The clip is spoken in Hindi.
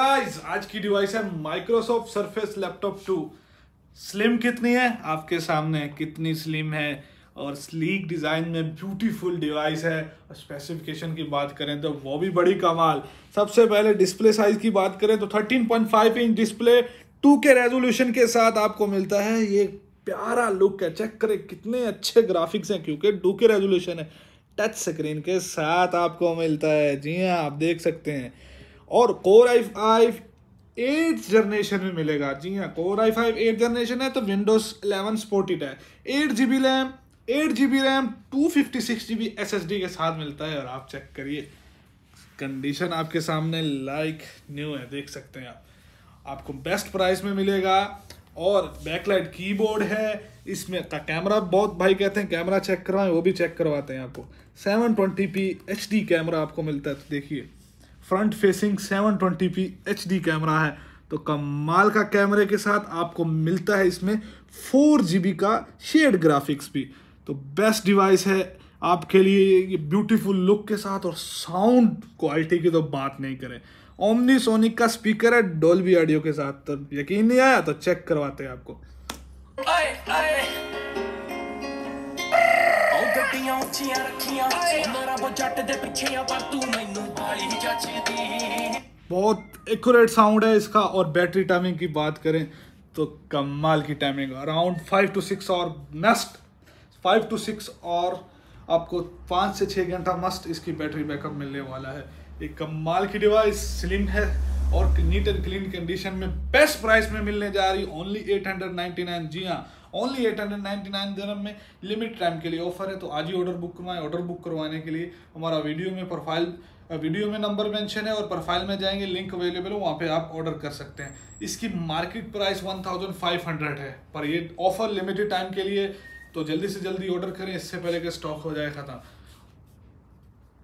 गाइस आज की डिवाइस है माइक्रोसॉफ्ट सरफेस लैपटॉप 2 स्लिम कितनी है आपके सामने कितनी स्लिम है और स्लीक डिज़ाइन में ब्यूटीफुल डिवाइस है और स्पेसिफिकेशन की बात करें तो वो भी बड़ी कमाल सबसे पहले डिस्प्ले साइज की बात करें तो 13.5 इंच डिस्प्ले 2K रेजोल्यूशन के साथ आपको मिलता है ये प्यारा लुक है चेक करें कितने अच्छे ग्राफिक्स हैं क्योंकि टू के रेजोल्यूशन है टच स्क्रीन के साथ आपको मिलता है जी हाँ आप देख सकते हैं और core I five eight generation में मिलेगा जी हाँ core I five eight generation है तो विंडोज इलेवन स्पोर्टिट है eight G B RAM eight G B RAM two fifty six G B S S D के साथ मिलता है और आप चेक करिए कंडीशन आपके सामने लाइक न्यू है देख सकते हैं आप आपको बेस्ट प्राइस में मिलेगा और बैकलाइट कीबोर्ड है इसमें का कैमरा बहुत भाई कहते हैं कैमरा चेक करवाएं वो भी चेक करवाते हैं आपको seven twenty P H D camera आपको मिलता है तो देखिए front facing 720p D camera है तो कमाल का कैमरे के साथ आपको मिलता है इसमें फोर जी का शेड ग्राफिक्स भी तो बेस्ट डिवाइस है आपके लिए ये ब्यूटीफुल लुक के साथ और साउंड क्वालिटी की तो बात नहीं करें ओमनी सोनिक का स्पीकर है डोल्बी ऑडियो के साथ तो यकीन नहीं आया तो चेक करवाते हैं आपको आए, आए। ਗੱਡੀਆਂ ਉੱਚੀਆਂ ਰੱਖੀਆਂ ਮੇਰਾ ਉਹ ਜੱਟ ਦੇ ਪਿੱਛੇ ਆ ਪਰ ਤੂੰ ਮੈਨੂੰ ਬਾਲੀ ਹੀ ਜੱਚਦੀ बहुत एक्यूरेट साउंड है इसका और बैटरी टाइमिंग की बात करें तो कमाल की timing around five to six और मस्ट फाइव टू सिक्स और आपको पाँच से छः घंटा मस्ट इसकी बैटरी बैकअप मिलने वाला है एक कमाल की डिवाइस स्लिम है और नीट एंड क्लीन कंडीशन में बेस्ट प्राइस में मिलने जा रही only eight hundred ninety nine जी हाँ only eight hundred ninety nine धर्म में लिमिट टाइम के लिए ऑफर है तो आज ही ऑर्डर बुक करवाएं ऑर्डर बुक करवाने के लिए हमारा वीडियो में प्रोफाइल वीडियो में नंबर मेंशन है और प्रोफाइल में जाएंगे लिंक अवेलेबल है वहाँ पे आप ऑर्डर कर सकते हैं इसकी मार्केट प्राइस 1500 है पर ये ऑफर लिमिटेड टाइम के लिए तो जल्दी से जल्दी ऑर्डर करें इससे पहले कि स्टॉक हो जाए ख़त्म